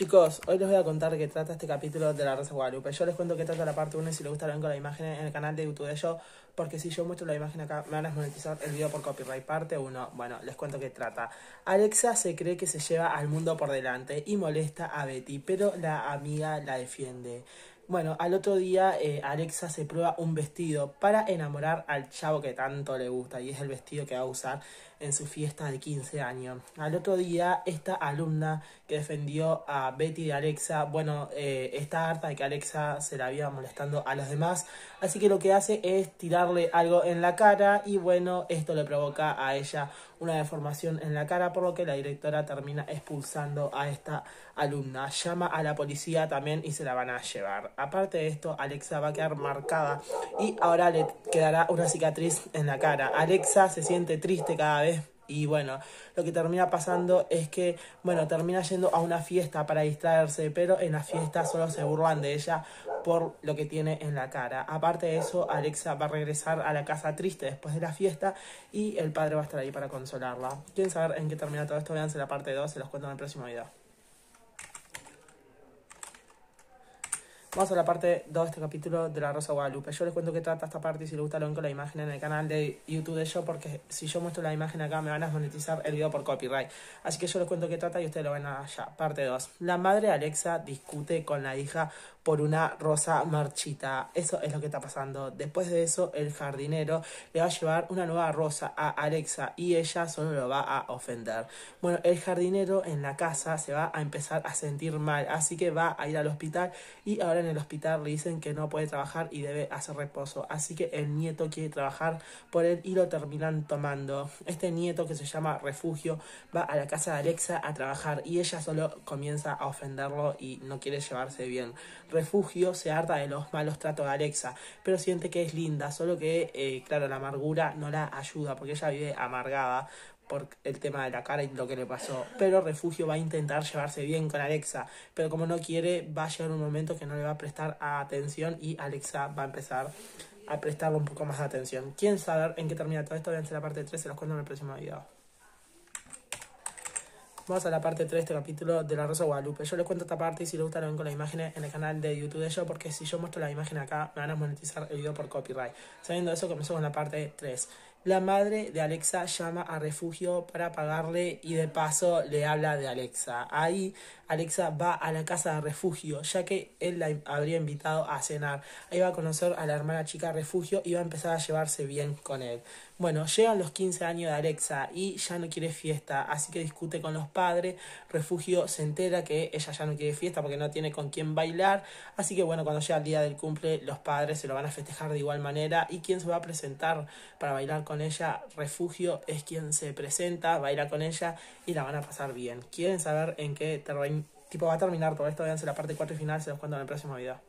Chicos, hoy les voy a contar qué trata este capítulo de La raza Guadalupe. Yo les cuento qué trata la parte 1 y si les gusta lo con la imagen en el canal de YouTube de yo, porque si yo muestro la imagen acá me van a monetizar el video por copyright. Parte 1, bueno, les cuento qué trata. Alexa se cree que se lleva al mundo por delante y molesta a Betty, pero la amiga la defiende. Bueno, al otro día eh, Alexa se prueba un vestido para enamorar al chavo que tanto le gusta y es el vestido que va a usar en su fiesta de 15 años. Al otro día, esta alumna que defendió a Betty de Alexa, bueno, eh, está harta de que Alexa se la había molestando a los demás, así que lo que hace es tirarle algo en la cara y bueno, esto le provoca a ella una deformación en la cara, por lo que la directora termina expulsando a esta alumna. Llama a la policía también y se la van a llevar Aparte de esto, Alexa va a quedar marcada y ahora le quedará una cicatriz en la cara. Alexa se siente triste cada vez y bueno, lo que termina pasando es que, bueno, termina yendo a una fiesta para distraerse, pero en la fiesta solo se burlan de ella por lo que tiene en la cara. Aparte de eso, Alexa va a regresar a la casa triste después de la fiesta y el padre va a estar ahí para consolarla. ¿Quieren saber en qué termina todo esto? Véanse la parte 2, se los cuento en el próximo video. Vamos a la parte 2 de este capítulo de La Rosa Guadalupe. Yo les cuento qué trata esta parte y si les gusta lo ven con la imagen en el canal de YouTube de yo, porque si yo muestro la imagen acá me van a monetizar el video por copyright. Así que yo les cuento qué trata y ustedes lo ven allá. Parte 2. La madre Alexa discute con la hija una rosa marchita. Eso es lo que está pasando. Después de eso, el jardinero le va a llevar una nueva rosa a Alexa y ella solo lo va a ofender. Bueno, el jardinero en la casa se va a empezar a sentir mal, así que va a ir al hospital y ahora en el hospital le dicen que no puede trabajar y debe hacer reposo. Así que el nieto quiere trabajar por él y lo terminan tomando. Este nieto que se llama Refugio va a la casa de Alexa a trabajar y ella solo comienza a ofenderlo y no quiere llevarse bien refugio, se harta de los malos tratos de Alexa, pero siente que es linda, solo que, eh, claro, la amargura no la ayuda, porque ella vive amargada por el tema de la cara y lo que le pasó. Pero Refugio va a intentar llevarse bien con Alexa, pero como no quiere, va a llegar un momento que no le va a prestar atención y Alexa va a empezar a prestarle un poco más de atención. Quién sabe en qué termina todo esto, véanse la parte 3, se los cuento en el próximo video. Vamos a la parte 3 de este capítulo de La Rosa Guadalupe. Yo les cuento esta parte y si les gusta lo ven con las imágenes en el canal de YouTube de yo. porque si yo muestro la imagen acá, me van a monetizar el video por copyright. Sabiendo eso, comenzamos con la parte 3. La madre de Alexa llama a refugio para pagarle y de paso le habla de Alexa. Ahí Alexa va a la casa de refugio, ya que él la habría invitado a cenar. Ahí va a conocer a la hermana chica refugio y va a empezar a llevarse bien con él. Bueno, llegan los 15 años de Alexa y ya no quiere fiesta, así que discute con los padres. Refugio se entera que ella ya no quiere fiesta porque no tiene con quién bailar. Así que bueno, cuando llega el día del cumple, los padres se lo van a festejar de igual manera. ¿Y quién se va a presentar para bailar con con ella, Refugio es quien se presenta, va a a con ella y la van a pasar bien. ¿Quieren saber en qué tipo va a terminar todo esto? Véanse la parte 4 y final, se los cuento en el próximo video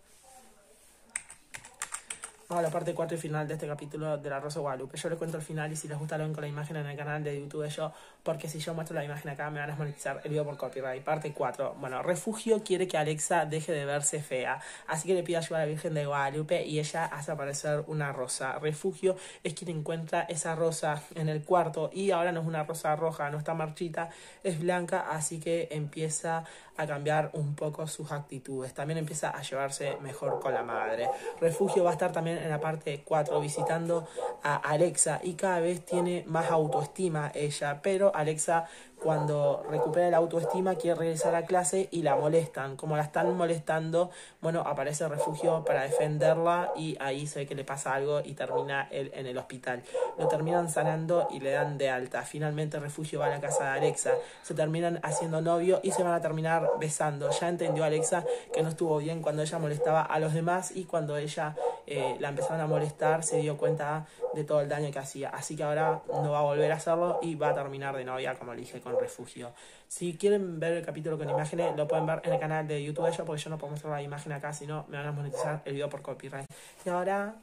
a la parte 4 y final de este capítulo de La Rosa Guadalupe. Yo les cuento al final y si les gusta lo ven con la imagen en el canal de YouTube de yo, porque si yo muestro la imagen acá me van a monetizar el video por copyright. Parte 4. Bueno, Refugio quiere que Alexa deje de verse fea, así que le pide ayuda a la Virgen de Guadalupe y ella hace aparecer una rosa. Refugio es quien encuentra esa rosa en el cuarto y ahora no es una rosa roja, no está marchita, es blanca, así que empieza a cambiar un poco sus actitudes. También empieza a llevarse mejor con la madre. Refugio va a estar también en la parte 4 visitando a Alexa y cada vez tiene más autoestima ella, pero Alexa cuando recupera la autoestima quiere regresar a clase y la molestan. Como la están molestando, bueno, aparece refugio para defenderla y ahí se ve que le pasa algo y termina en el hospital. Lo terminan sanando y le dan de alta. Finalmente refugio va a la casa de Alexa. Se terminan haciendo novio y se van a terminar besando. Ya entendió Alexa que no estuvo bien cuando ella molestaba a los demás y cuando ella eh, la empezaron a molestar, se dio cuenta de todo el daño que hacía. Así que ahora no va a volver a hacerlo y va a terminar de novia, como le dije, con refugio. Si quieren ver el capítulo con imágenes, lo pueden ver en el canal de YouTube de ellos, porque yo no puedo mostrar la imagen acá, sino no me van a monetizar el video por copyright. Y ahora,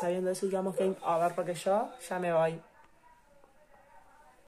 sabiendo eso, digamos que, a ver, porque yo ya me voy.